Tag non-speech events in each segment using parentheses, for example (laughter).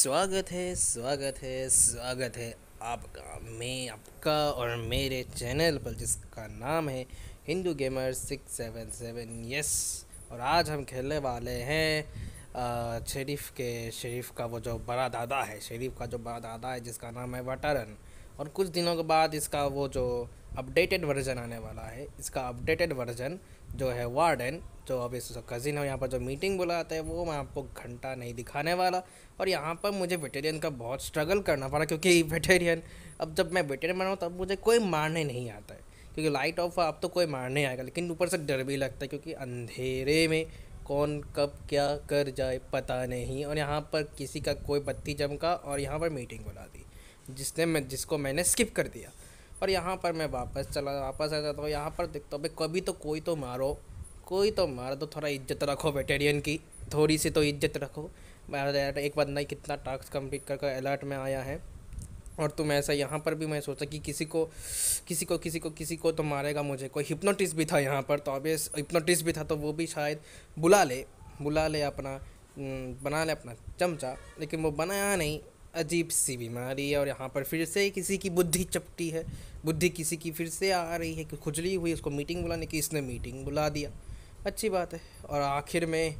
स्वागत है स्वागत है स्वागत है आपका मैं आपका और मेरे चैनल पर जिसका नाम है Hindu gamer six seven seven yes और आज हम खेलने वाले हैं शरीफ के शरीफ का वो जो बड़ा दादा है शरीफ का जो बड़ा दादा है जिसका नाम है वटारन और कुछ दिनों के बाद इसका वो जो अपडेटेड वर्ज़न आने वाला है इसका अपडेटेड वर्ज़न जो है वार्डन जो अब इसका कज़िन है यहाँ पर जो मीटिंग बुलाता है वो मैं आपको घंटा नहीं दिखाने वाला और यहाँ पर मुझे वेटेरियन का बहुत स्ट्रगल करना पड़ा क्योंकि वेटेरियन अब जब मैं वेटेरियन बनाऊँ तब मुझे कोई मारने नहीं आता है क्योंकि लाइट ऑफ अब तो कोई मारने आएगा लेकिन ऊपर से डर भी लगता है क्योंकि अंधेरे में कौन कब क्या कर जाए पता नहीं और यहाँ पर किसी का कोई बत्ती चमका और यहाँ पर मीटिंग बुला दी जिसने मैं जिसको मैंने स्किप कर दिया और यहाँ पर मैं वापस चला वापस आ जाता हूँ यहाँ पर देखता हूँ भाई कभी तो कोई तो मारो कोई तो मार दो थोड़ा इज्जत रखो बेटेरियन की थोड़ी सी तो इज्जत रखो एक बंदा कितना टास्क कंप्लीट कर अलर्ट में आया है और तुम ऐसा यहाँ पर भी मैं सोचा कि किसी को किसी को किसी को किसी को तो मारेगा मुझे कोई हिप्नोटिस्ट भी था यहाँ पर तो ऑबियस हिप्नोटिस्ट भी था तो वो भी शायद बुला ले बुला ले अपना बना ले अपना चमचा लेकिन वो बनाया नहीं अजीब सी बीमारी है और यहाँ पर फिर से किसी की बुद्धि चपटी है बुद्धि किसी की फिर से आ रही है कि खुजली हुई उसको मीटिंग बुलाने की इसने मीटिंग बुला दिया अच्छी बात है और आखिर में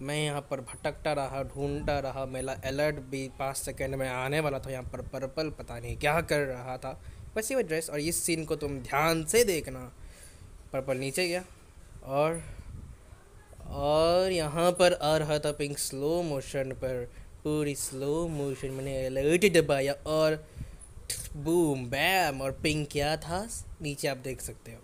मैं यहाँ पर भटकता रहा ढूंढता रहा मेरा अलर्ट भी पाँच सेकेंड में आने वाला था यहाँ पर पर्पल पता नहीं क्या कर रहा था वैसे वह ड्रेस और इस सीन को तुम ध्यान से देखना पर्पल नीचे गया और और यहाँ पर आ रहा था पिंक स्लो मोशन पर पूरी स्लो मोशन मैंने अलर्ट दबाया और बूम बैम और पिंक क्या था नीचे आप देख सकते हो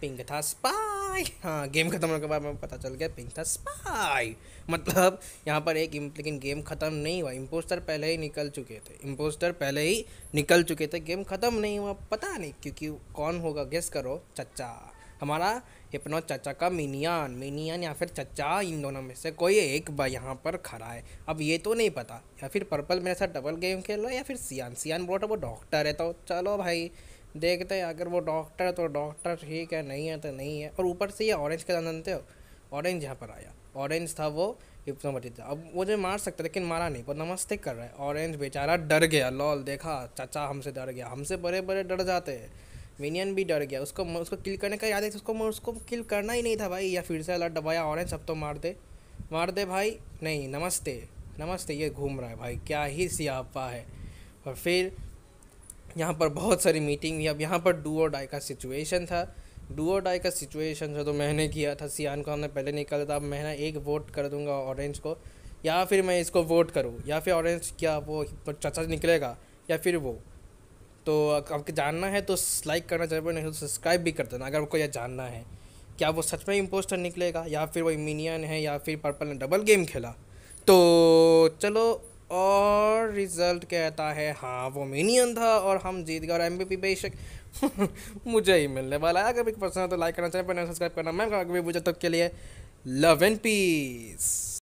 पिंक था स्पाई हाँ गेम ख़त्म होने के बाद में पता चल गया पिंक था स्पाई मतलब यहाँ पर एक लेकिन गेम ख़त्म नहीं हुआ इम्पोस्टर पहले ही निकल चुके थे इम्पोस्टर पहले ही निकल चुके थे गेम ख़त्म नहीं हुआ पता नहीं क्योंकि कौन होगा गेस करो चचा हमारा हिपनो चचा का मिनियन मिनियन या फिर चचा इन दोनों में से कोई एक यहाँ पर खड़ा है अब ये तो नहीं पता या फिर पर्पल मेरे साथ डबल गेम खेल रहा है या फिर सियान सियान बोला वो डॉक्टर है तो चलो भाई देखते हैं अगर वो डॉक्टर है तो डॉक्टर ठीक है नहीं है तो नहीं है और ऊपर से ये ऑरेंज का जानते हो ऑरेंज यहाँ पर आया ऑरेंज था वो हिप्नोपैथी था अब वो जो मार सकता लेकिन मारा नहीं वो नमस्ते कर रहा है ऑरेंज बेचारा डर गया लॉल देखा चाचा हमसे डर गया हमसे बड़े बड़े डर जाते हैं मिनियन भी डर गया उसको उसको किल करने का याद है उसको उसको किल करना ही नहीं था भाई या फिर से अलर्ट दबाया ऑरेंज सब तो मार दे मार दे भाई नहीं नमस्ते नमस्ते ये घूम रहा है भाई क्या ही सियापा है और फिर यहाँ पर बहुत सारी मीटिंग हुई अब यहाँ पर डू और डाई का सिचुएशन था डू और डाई का सिचुएशन था तो मैंने किया था सियान को हमने पहले निकाला था अब मैं एक वोट कर दूंगा ऑरेंज को या फिर मैं इसको वोट करूँ या फिर ऑरेंज क्या वो चचा निकलेगा या फिर वो तो आपको जानना है तो लाइक करना चाहिए नहीं तो सब्सक्राइब भी कर देना अगर आपको यह जानना है क्या वो सच में इम्पोस्टर निकलेगा या फिर वो मिनियन है या फिर पर्पल ने डबल गेम खेला तो चलो और रिजल्ट कहता है हाँ वो मिनियन था और हम जीत गए और एम बी पी बेशक (laughs) मुझे ही मिलने वाला है अगर भी पसंद है तो लाइक करना चाहिए सब्सक्राइब तो करना मैं अगर भी मुझे तब के लिए लव एंड पीस